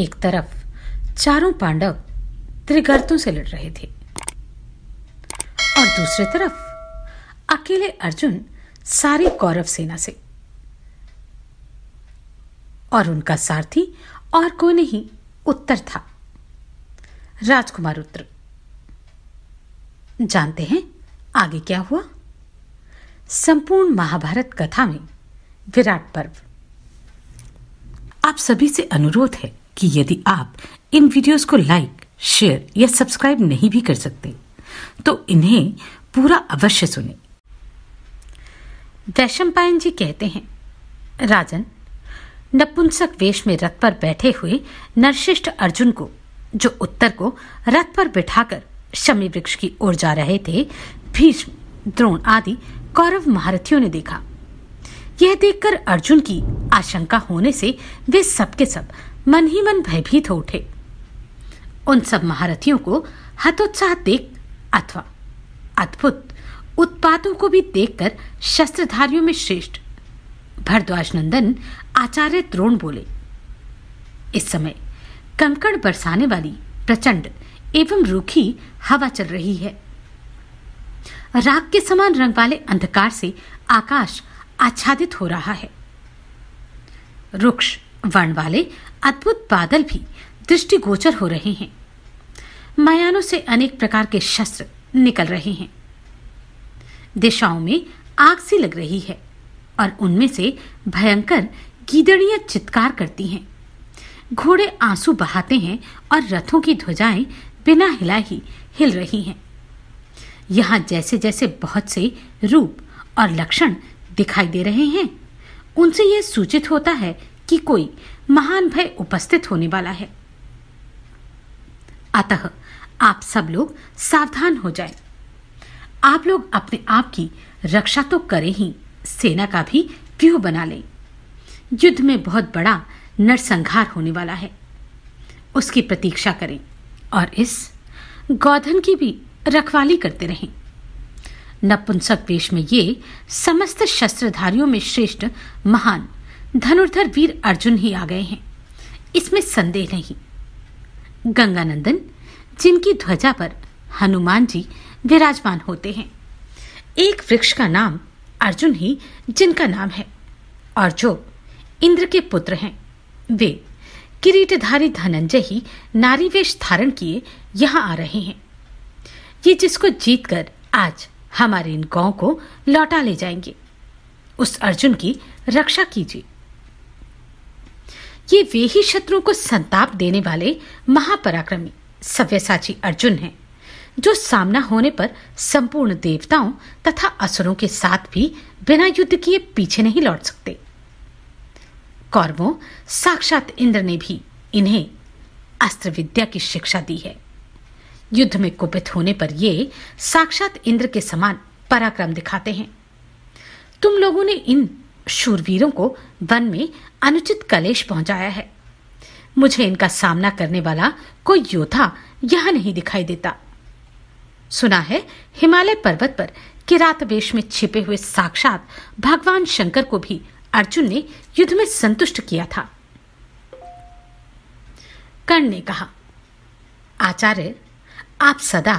एक तरफ चारों पांडव त्रिगर्तों से लड़ रहे थे और दूसरी तरफ अकेले अर्जुन सारी कौरव सेना से और उनका सारथी और कोई नहीं उत्तर था राजकुमार उत्तर जानते हैं आगे क्या हुआ संपूर्ण महाभारत कथा में विराट पर्व आप सभी से अनुरोध है कि यदि आप इन वीडियोस को लाइक शेयर या सब्सक्राइब नहीं भी कर सकते तो इन्हें पूरा अवश्य सुने वैशम पायन जी कहते हैं राजन नपुंसक वेश में रथ पर बैठे हुए नरशिष्ठ अर्जुन को जो उत्तर को रथ पर बिठाकर शमी वृक्ष की ओर जा रहे थे भीष्म द्रोण आदि कौरव महारथियों ने देखा यह देखकर अर्जुन की आशंका होने से वे सबके सब मन ही मन भयभीत हो उठे उन सब महारथियों को हतोत्साह देख अथवा अद्भुत उत्पादों को भी देखकर शस्त्रधारियों में श्रेष्ठ भरद्वाज नंदन आचार्य द्रोण बोले इस समय कंकड़ बरसाने वाली प्रचंड एवं रूखी हवा चल रही है राग के समान रंग वाले अंधकार से आकाश आच्छादित हो रहा है रुक्ष वर्ण वाले अद्भुत बादल भी दृष्टिगोचर हो रहे हैं मयानों से अनेक प्रकार के शस्त्र निकल रहे हैं दिशाओं में आग सी लग रही है और उनमें से भयंकर गीदड़ियां चित्कार करती हैं घोड़े आंसू बहाते हैं और रथों की ध्वजाएं बिना हिला ही हिल रही हैं यहाँ जैसे जैसे बहुत से रूप और लक्षण दिखाई दे रहे हैं उनसे यह सूचित होता है कि कोई महान भय उपस्थित होने वाला है अतः आप सब लोग सावधान हो जाएं। आप लोग अपने आप की रक्षा तो करें ही सेना का भी व्यूह बना लें युद्ध में बहुत बड़ा नरसंहार होने वाला है उसकी प्रतीक्षा करें और इस गौधन की भी रखवाली करते रहें नपुंसक वेश में ये समस्त शस्त्रधारियों में श्रेष्ठ महान धनुर्धर वीर अर्जुन ही आ गए हैं इसमें संदेह नहीं गंगानंदन जिनकी ध्वजा पर हनुमान जी विराजमान होते हैं एक वृक्ष का नाम अर्जुन ही जिनका नाम है और जो इंद्र के पुत्र हैं वे किरीटधारी धनंजय ही नारी वेश धारण किए यहाँ आ रहे हैं ये जिसको जीतकर आज हमारे इन गांव को लौटा ले जाएंगे उस अर्जुन की रक्षा कीजिए ये वे ही शत्रु को संताप देने वाले महापराक्रमी सव्यसाची अर्जुन हैं जो सामना होने पर संपूर्ण देवताओं तथा असुरों के साथ भी बिना युद्ध किए पीछे नहीं लौट सकते कौरवों साक्षात इंद्र ने भी इन्हें अस्त्र विद्या की शिक्षा दी है युद्ध में कुपित होने पर ये साक्षात इंद्र के समान पराक्रम दिखाते हैं तुम लोगों ने इन शूरवीरों को वन में अनुचित कलेश पहुंचाया है मुझे इनका सामना करने वाला कोई योद्धा यहां नहीं दिखाई देता सुना है हिमालय पर्वत पर किरात वेश में छिपे हुए साक्षात भगवान शंकर को भी अर्जुन ने युद्ध में संतुष्ट किया था कर्ण ने कहा आचार्य आप सदा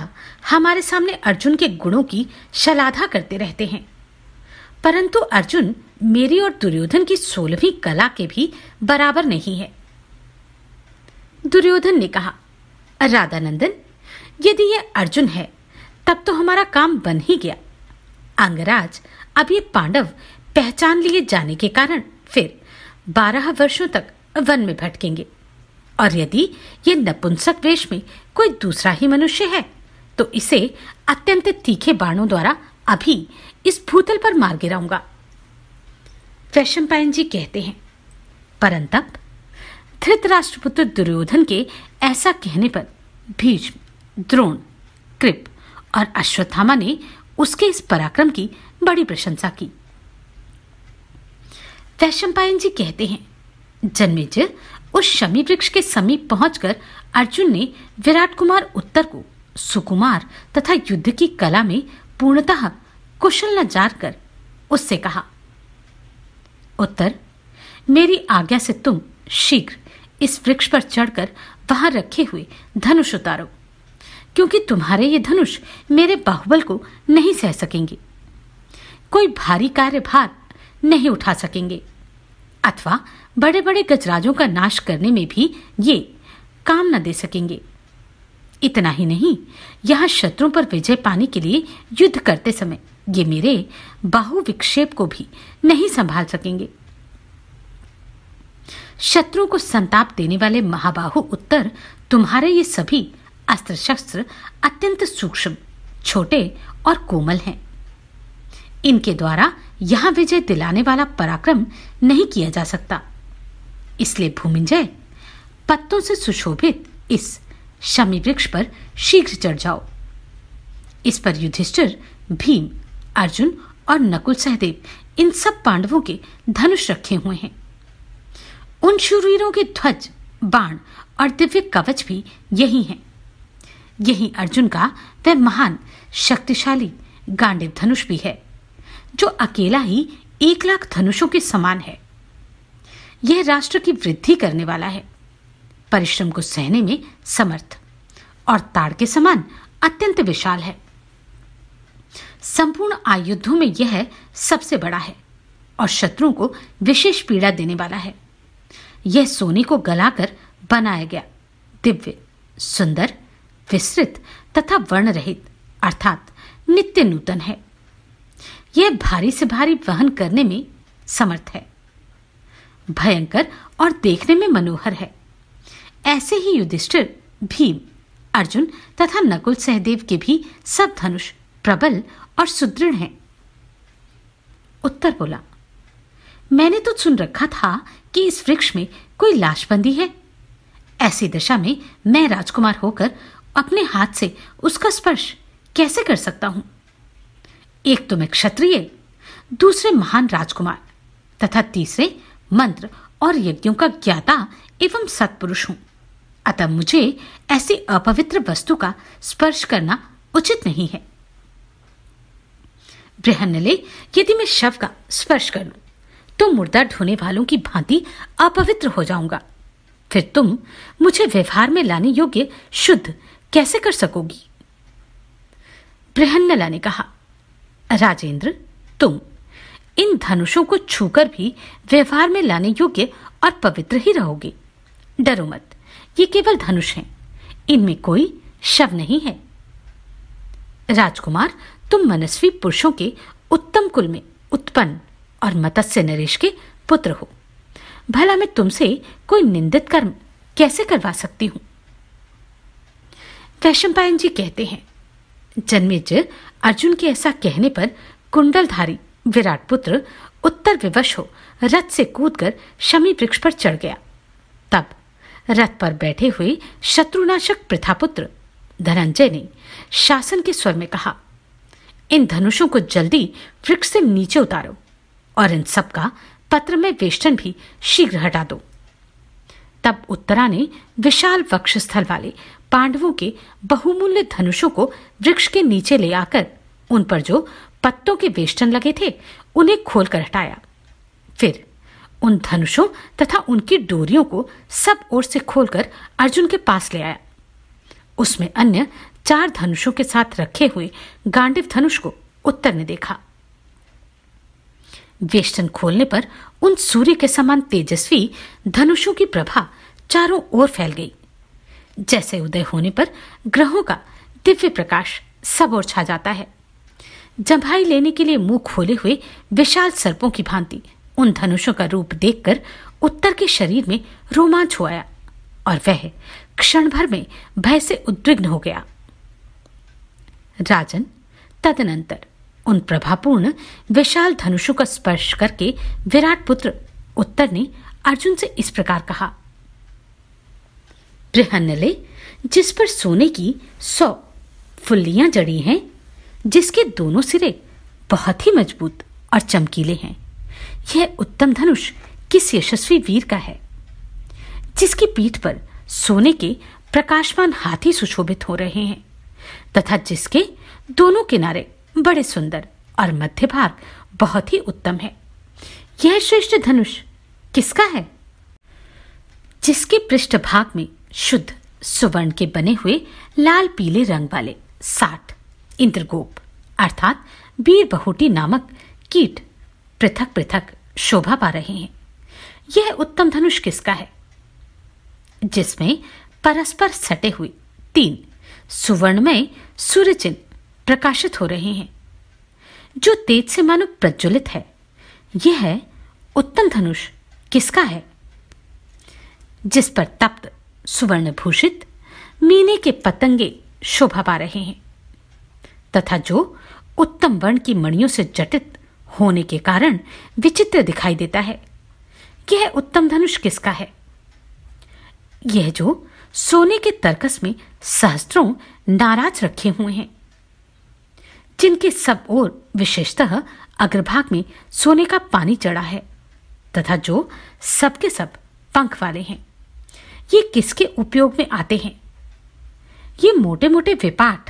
हमारे सामने अर्जुन के गुणों की शलाधा करते रहते हैं परंतु अर्जुन मेरी और दुर्योधन की सोलहवीं कला के भी बराबर नहीं है दुर्योधन ने कहा राधानंदन यदि यह अर्जुन है तब तो हमारा काम बन ही गया अंगराज अब ये पांडव पहचान लिए जाने के कारण फिर बारह वर्षों तक वन में भटकेंगे और यदि ये नपुंसक वेश में कोई दूसरा ही मनुष्य है तो इसे अत्यंत तीखे बाणों द्वारा अभी इस भूतल पर मार गिराऊंगा वैशंपायन जी कहते हैं परंतप राष्ट्रपुत्र दुर्योधन के ऐसा कहने पर भीष्म द्रोण कृप और अश्वत्थामा ने उसके इस पराक्रम की बड़ी प्रशंसा की वैशंपायन जी कहते हैं जन्मेजय उस शमी वृक्ष के समीप पहुंचकर अर्जुन ने विराट कुमार उत्तर को सुकुमार तथा युद्ध की कला में पूर्णतः कुशल न जानकर उससे कहा उत्तर मेरी आज्ञा से तुम शीघ्र इस वृक्ष पर चढ़कर वहां रखे हुए धनुष उतारो क्योंकि तुम्हारे ये धनुष मेरे बाहुबल को नहीं सह सकेंगे कोई भारी कार्यभार नहीं उठा सकेंगे अथवा बड़े बड़े गजराजों का नाश करने में भी ये काम न दे सकेंगे इतना ही नहीं यहां शत्रुओं पर विजय पाने के लिए युद्ध करते समय ये मेरे बाहु विक्षेप को भी नहीं संभाल सकेंगे शत्रु को संताप देने वाले महाबाहु उत्तर तुम्हारे ये सभी अस्त्र शस्त्र अत्यंत सूक्ष्म छोटे और कोमल हैं इनके द्वारा यहां विजय दिलाने वाला पराक्रम नहीं किया जा सकता इसलिए भूमिंजय पत्तों से सुशोभित इस शमी वृक्ष पर शीघ्र चढ़ जाओ इस पर युधिष्ठिर भीम अर्जुन और नकुल सहदेव इन सब पांडवों के धनुष रखे हुए हैं उन शूरवीरों के ध्वज बाण और दिव्य कवच भी यही हैं यही अर्जुन का वह महान शक्तिशाली गांडिव धनुष भी है जो अकेला ही एक लाख धनुषों के समान है यह राष्ट्र की वृद्धि करने वाला है परिश्रम को सहने में समर्थ और ताड़ के समान अत्यंत विशाल है संपूर्ण आयुद्धों में यह सबसे बड़ा है और शत्रुओं को विशेष पीड़ा देने वाला है यह सोने को गलाकर बनाया गया दिव्य सुंदर विस्तृत तथा वर्ण रहित अर्थात नित्य नूतन है यह भारी से भारी वहन करने में समर्थ है भयंकर और देखने में मनोहर है ऐसे ही युधिष्ठिर भीम अर्जुन तथा नकुल सहदेव के भी सब धनुष प्रबल और सुदृढ़ हैं उत्तर बोला मैंने तो सुन रखा था कि इस वृक्ष में कोई लाशबंदी है ऐसी दशा में मैं राजकुमार होकर अपने हाथ से उसका स्पर्श कैसे कर सकता हूं एक तो मैं क्षत्रिय दूसरे महान राजकुमार तथा तीसरे मंत्र और यज्ञों का ज्ञाता एवं सत्पुरुष हूं अतः मुझे ऐसी अपवित्र वस्तु का स्पर्श करना उचित नहीं है ब्रहन ले यदि मैं शव का स्पर्श कर लू तो मुर्दा ढोने वालों की भांति अपवित्र हो जाऊंगा फिर तुम मुझे व्यवहार में लाने योग्य शुद्ध कैसे कर सकोगी ब्रहन्नला ने कहा राजेंद्र तुम इन धनुषों को छूकर भी व्यवहार में लाने योग्य और पवित्र ही रहोगे डरो मत ये केवल धनुष हैं इनमें कोई शव नहीं है राजकुमार तुम मनस्वी पुरुषों के उत्तम कुल में उत्पन्न और मत्स्य नरेश के पुत्र हो भला मैं तुमसे कोई निंदित कर्म कैसे करवा सकती हूं वैशंपायन जी कहते हैं जन्मेजय अर्जुन के ऐसा कहने पर कुंडलधारी विराट पुत्र उत्तर विवश हो रथ से कूदकर शमी वृक्ष पर चढ़ गया तब रथ पर बैठे हुए शत्रुनाशक प्रथापुत्र धनंजय ने शासन के स्वर में कहा इन धनुषों को जल्दी वृक्ष से नीचे उतारो और इन सबका पत्र में वेष्टन भी शीघ्र हटा दो तब उत्तरा ने विशाल वक्षस्थल वाले पांडवों के बहुमूल्य धनुषों को वृक्ष के नीचे ले आकर उन पर जो पत्तों के वेष्टन लगे थे उन्हें खोलकर हटाया फिर उन धनुषों तथा उनकी डोरियों को सब ओर से खोलकर अर्जुन के पास ले आया उसमें अन्य चार धनुषों के साथ रखे हुए गांडिव धनुष को उत्तर ने देखा वेस्टन खोलने पर उन सूर्य के समान तेजस्वी धनुषों की प्रभा चारों ओर फैल गई जैसे उदय होने पर ग्रहों का दिव्य प्रकाश सब ओर छा जाता है जंभाई लेने के लिए मुंह खोले हुए विशाल सर्पों की भांति उन धनुषों का रूप देखकर उत्तर के शरीर में रोमांच हो आया और वह क्षण भर में भय से उद्विग्न हो गया राजन तदनंतर उन प्रभापूर्ण विशाल धनुषों का स्पर्श करके विराट पुत्र उत्तर ने अर्जुन से इस प्रकार कहा बृहन्नले जिस पर सोने की सौ फुल्लियां जड़ी हैं जिसके दोनों सिरे बहुत ही मजबूत और चमकीले हैं यह उत्तम धनुष किस यशस्वी वीर का है जिसकी पीठ पर सोने के प्रकाशमान हाथी सुशोभित हो रहे हैं तथा जिसके दोनों किनारे बड़े सुंदर और मध्य भाग बहुत ही उत्तम है यह श्रेष्ठ धनुष किसका है जिसके पृष्ठ भाग में शुद्ध सुवर्ण के बने हुए लाल पीले रंग वाले साठ इंद्रगोप अर्थात बीर बहुटी नामक कीट पृथक पृथक शोभा पा रहे हैं यह उत्तम धनुष किसका है जिसमें परस्पर सटे हुए तीन सुवर्णमय सूर्यचिन्ह प्रकाशित हो रहे हैं जो तेज से मानो प्रज्वलित है यह है उत्तम धनुष किसका है जिस पर तप्त सुवर्ण भूषित मीने के पतंगे शोभा पा रहे हैं तथा जो उत्तम वर्ण की मणियों से जटित होने के कारण विचित्र दिखाई देता है यह उत्तम धनुष किसका है यह जो सोने के तरकस में सहस्त्रों नाराज रखे हुए हैं जिनके सब ओर विशेषतः अग्रभाग में सोने का पानी चढ़ा है तथा जो सबके सब पंख वाले हैं ये किसके उपयोग में आते हैं ये मोटे मोटे विपाट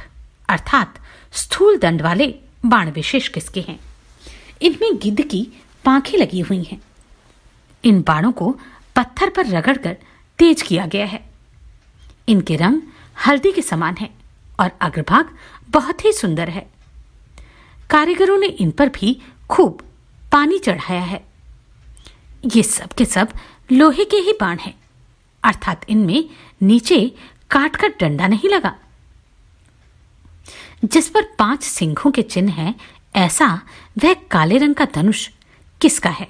अर्थात स्थूल दंड वाले बाण विशेष किसके हैं इनमें गिद्ध की पांखें लगी हुई हैं इन बाणों को पत्थर पर रगड़कर तेज किया गया है इनके रंग हल्दी के समान है और अग्रभाग बहुत ही सुंदर है कारीगरों ने इन पर भी खूब पानी चढ़ाया है ये सब के सब लोहे के ही बाण हैं अर्थात इनमें नीचे काट कर डंडा नहीं लगा जिस पर पांच सिंहों के चिन्ह हैं ऐसा वह काले रंग का धनुष किसका है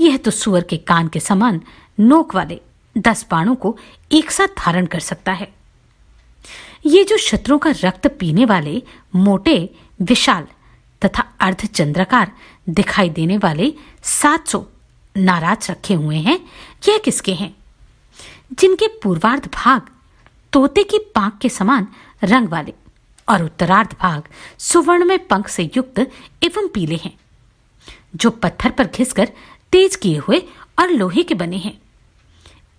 यह तो सुअर के कान के समान नोक वाले दस बाणों को एक साथ धारण कर सकता है ये जो शत्रु का रक्त पीने वाले मोटे विशाल तथा अर्धचंद्रकार दिखाई देने वाले सात सौ नाराज रखे हुए हैं यह किसके हैं जिनके पूर्वार्ध भाग तोते की पाक के समान रंग वाले और उत्तरार्ध भाग सुवर्ण में पंख से युक्त एवं पीले हैं जो पत्थर पर घिसकर तेज किए हुए और लोहे के बने हैं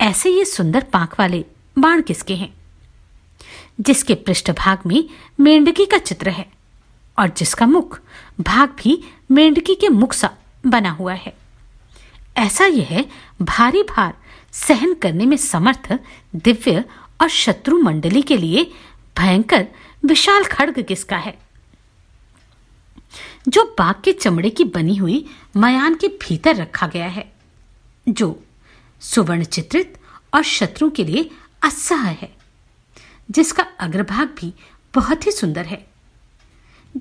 ऐसे ये सुंदर पाख वाले बाण किसके हैं जिसके पृष्ठभाग में मेंढकी का चित्र है और जिसका मुख भाग भी मेंढकी के मुख सा बना हुआ है ऐसा यह भारी भार सहन करने में समर्थ दिव्य और शत्रु मंडली के लिए भयंकर विशाल खड़ग किसका है जो बाघ के चमड़े की बनी हुई मयान के भीतर रखा गया है जो सुवर्ण चित्रित और शत्रु के लिए असह है जिसका अग्रभाग भी बहुत ही सुंदर है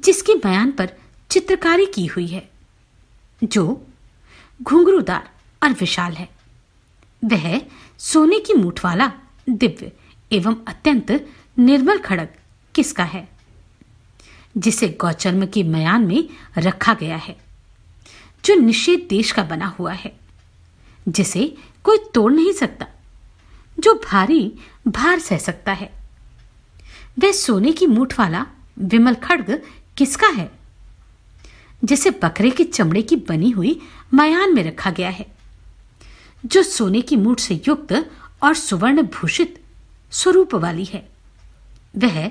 जिसके बयान पर चित्रकारी की हुई है जो घुंघरूदार और विशाल है वह सोने की मूठ वाला दिव्य एवं अत्यंत निर्मल खड़ग किसका है जिसे गौचर्म के मयान में रखा गया है जो निषेध देश का बना हुआ है जिसे कोई तोड़ नहीं सकता जो भारी भार सह सकता है वह सोने की मूठ वाला विमल खड़ग किसका है जिसे बकरे के चमड़े की बनी हुई मयान में रखा गया है जो सोने की मूठ से युक्त और सुवर्ण भूषित स्वरूप वाली है वह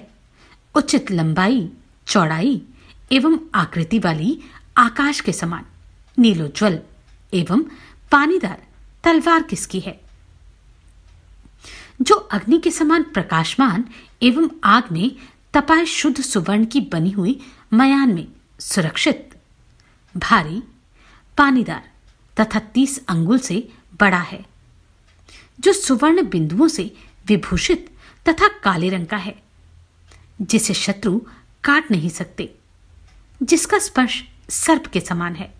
उचित लंबाई चौड़ाई एवं आकृति वाली आकाश के समान नीलोज्वल एवं पानीदार तलवार किसकी है जो अग्नि के समान प्रकाशमान एवं आग में तपाए शुद्ध सुवर्ण की बनी हुई मयान में सुरक्षित भारी पानीदार तथा तीस अंगुल से बड़ा है जो सुवर्ण बिंदुओं से विभूषित तथा काले रंग का है जिसे शत्रु काट नहीं सकते जिसका स्पर्श सर्प के समान है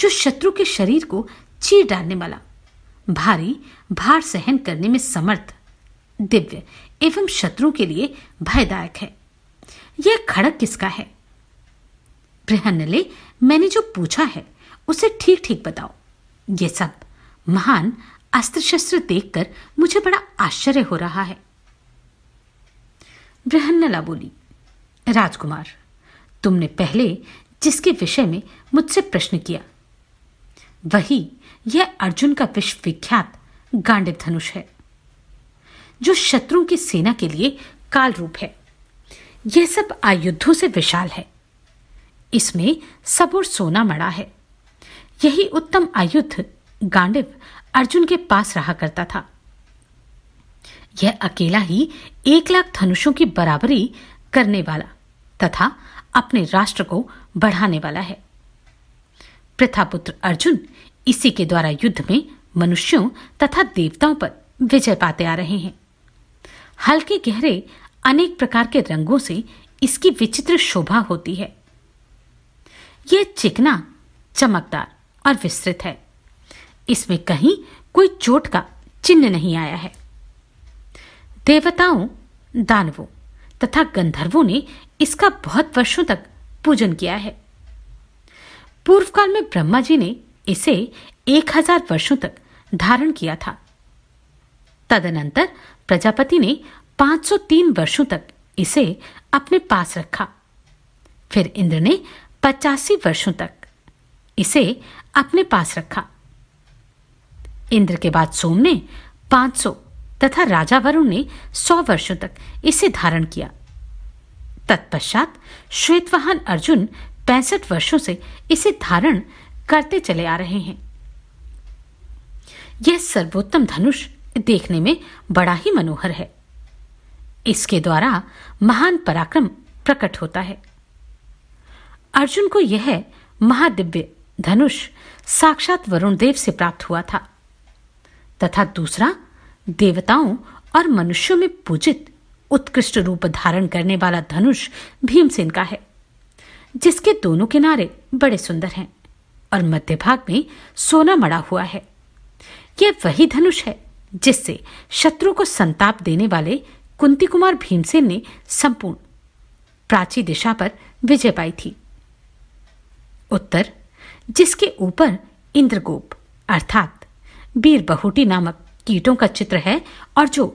जो शत्रु के शरीर को चीर डालने वाला भारी भार सहन करने में समर्थ दिव्य एवं शत्रु के लिए भयदायक है यह खड़क किसका है बृहनले मैंने जो पूछा है उसे ठीक ठीक बताओ ये सब महान अस्त्र शस्त्र देखकर मुझे बड़ा आश्चर्य हो रहा है बृहन्नला बोली राजकुमार तुमने पहले जिसके विषय में मुझसे प्रश्न किया वही यह अर्जुन का विश्वविख्यात गांडिव धनुष है जो शत्रु की सेना के लिए काल रूप है यह सब आयुद्धों से विशाल है इसमें सब और सोना मड़ा है यही उत्तम आयुध गांडिव अर्जुन के पास रहा करता था यह अकेला ही एक लाख धनुषों की बराबरी करने वाला तथा अपने राष्ट्र को बढ़ाने वाला है प्रथापुत्र अर्जुन इसी के द्वारा युद्ध में मनुष्यों तथा देवताओं पर विजय पाते आ रहे हैं हल्के गहरे अनेक प्रकार के रंगों से इसकी विचित्र शोभा होती है यह चिकना चमकदार और विस्तृत है इसमें कहीं कोई चोट का चिन्ह नहीं आया है देवताओं दानवों तथा गंधर्वों ने इसका बहुत वर्षों तक पूजन किया है पूर्व काल में ब्रह्मा जी ने इसे एक हजार वर्षों तक धारण किया था तदनंतर प्रजापति ने 503 वर्षों तक इसे अपने पास रखा फिर इंद्र ने पचासी वर्षों तक इसे अपने पास रखा इंद्र के बाद सोम ने 500 तथा राजा वरुण ने 100 वर्षों तक इसे धारण किया तत्पश्चात श्वेतवाहन अर्जुन पैंसठ वर्षों से इसे धारण करते चले आ रहे हैं यह सर्वोत्तम धनुष देखने में बड़ा ही मनोहर है इसके द्वारा महान पराक्रम प्रकट होता है अर्जुन को यह महादिव्य धनुष साक्षात वरुण देव से प्राप्त हुआ था तथा दूसरा देवताओं और मनुष्यों में पूजित उत्कृष्ट रूप धारण करने वाला धनुष भीमसेन का है जिसके दोनों किनारे बड़े सुंदर हैं और मध्य भाग में सोना मड़ा हुआ है यह वही धनुष है जिससे शत्रु को संताप देने वाले कुंती कुमार भीमसेन ने संपूर्ण प्राची दिशा पर विजय पाई थी उत्तर जिसके ऊपर इंद्रगोप अर्थात बीर बहुटी नामक कीटों का चित्र है और जो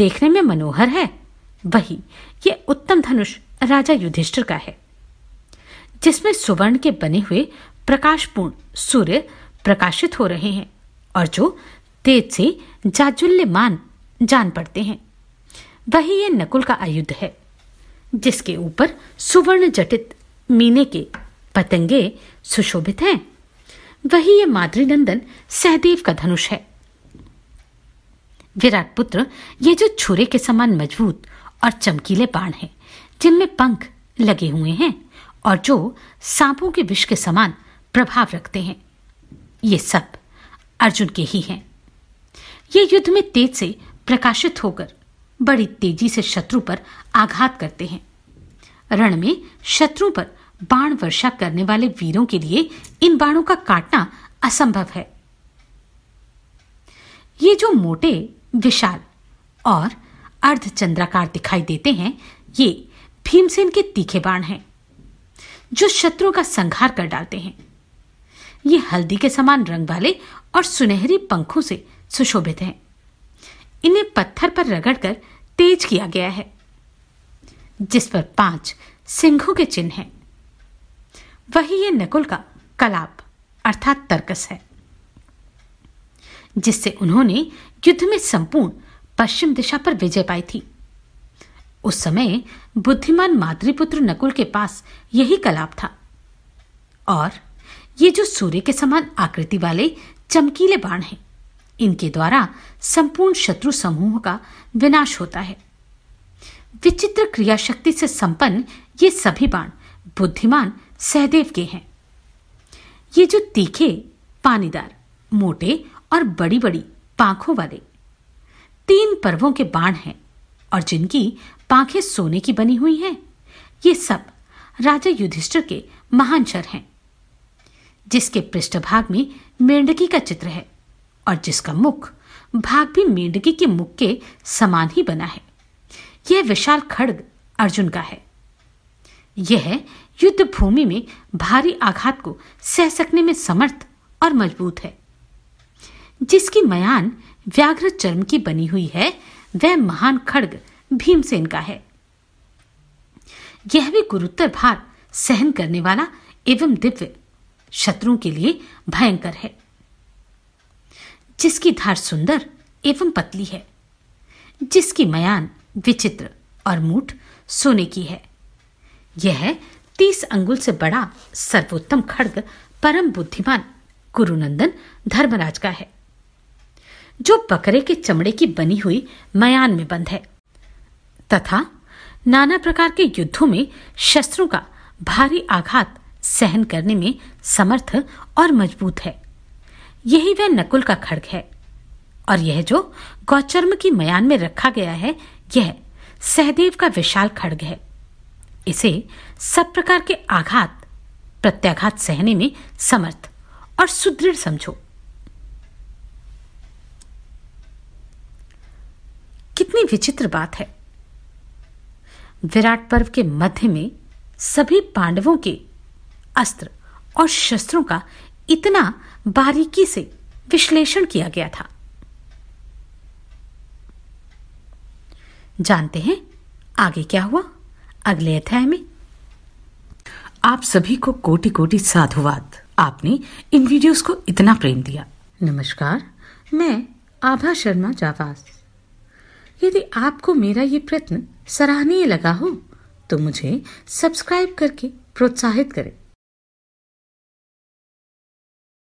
देखने में मनोहर है वही ये उत्तम धनुष राजा युधिष्ठिर का है जिसमें सुवर्ण के बने हुए प्रकाशपूर्ण सूर्य प्रकाशित हो रहे हैं और जो तेज से जाजुल्यमान जान पड़ते हैं वही ये नकुल का आयुध है जिसके ऊपर सुवर्ण जटित मीने के पतंगे सुशोभित हैं वही ये नंदन सहदेव का धनुष है विराट पुत्र ये जो छुरे के समान मजबूत और चमकीले बाण हैं जिनमें पंख लगे हुए हैं और जो सांपों के विष के समान प्रभाव रखते हैं ये सब अर्जुन के ही हैं ये युद्ध में तेज से प्रकाशित होकर बड़ी तेजी से शत्रु पर आघात करते हैं रण में शत्रु पर बाण वर्षा करने वाले वीरों के लिए इन बाणों का काटना असंभव है ये जो मोटे विशाल और अर्धचंद्राकार दिखाई देते हैं ये भीमसेन के तीखे बाण हैं जो शत्रु का संहार कर डालते हैं ये हल्दी के समान रंग वाले और सुनहरी पंखों से सुशोभित हैं इन्हें पत्थर पर रगड़कर तेज किया गया है जिस पर पांच सिंघों के चिन्ह हैं वही ये नकुल का कलाप अर्थात तर्कस है जिससे उन्होंने युद्ध में संपूर्ण पश्चिम दिशा पर विजय पाई थी उस समय बुद्धिमान मातृपुत्र नकुल के पास यही कलाप था और ये जो सूर्य के समान आकृति वाले चमकीले बाण हैं इनके द्वारा संपूर्ण शत्रु समूह का विनाश होता है विचित्र क्रिया शक्ति से संपन्न ये सभी बाण बुद्धिमान सहदेव के हैं ये जो तीखे पानीदार मोटे और बड़ी बड़ी पांखों वाले तीन पर्वों के बाण हैं और जिनकी पांखें सोने की बनी हुई हैं ये सब राजा युधिष्ठिर के महान चर हैं जिसके पृष्ठभाग में मेंढकी का चित्र है और जिसका मुख भाग भी मेंढकी के मुख के समान ही बना है यह विशाल खड़ग अर्जुन का है यह युद्ध भूमि में भारी आघात को सह सकने में समर्थ और मजबूत है जिसकी मयान व्याघ्र चर्म की बनी हुई है वह महान खड़ग भीमसेन का है यह भी गुरुत्तर भार सहन करने वाला एवं दिव्य शत्रुओं के लिए भयंकर है जिसकी धार सुंदर एवं पतली है जिसकी मयान विचित्र और मूठ सोने की है यह तीस अंगुल से बड़ा सर्वोत्तम खड़ग परम बुद्धिमान गुरुनंदन धर्मराज का है जो बकरे के चमड़े की बनी हुई मयान में बंद है तथा नाना प्रकार के युद्धों में शस्त्रों का भारी आघात सहन करने में समर्थ और मजबूत है यही वह नकुल का खड़ग है और यह जो गौचर्म की मयान में रखा गया है यह सहदेव का विशाल खड़ग है इसे सब प्रकार के आघात प्रत्याघात सहने में समर्थ और सुदृढ़ समझो कितनी विचित्र बात है विराट पर्व के मध्य में सभी पांडवों के अस्त्र और शस्त्रों का इतना बारीकी से विश्लेषण किया गया था जानते हैं आगे क्या हुआ अगले अध्याय में आप सभी को कोटि कोटि साधुवाद आपने इन वीडियोस को इतना प्रेम दिया नमस्कार मैं आभा शर्मा जावास यदि आपको मेरा ये प्रयत्न सराहनीय लगा हो तो मुझे सब्सक्राइब करके प्रोत्साहित करें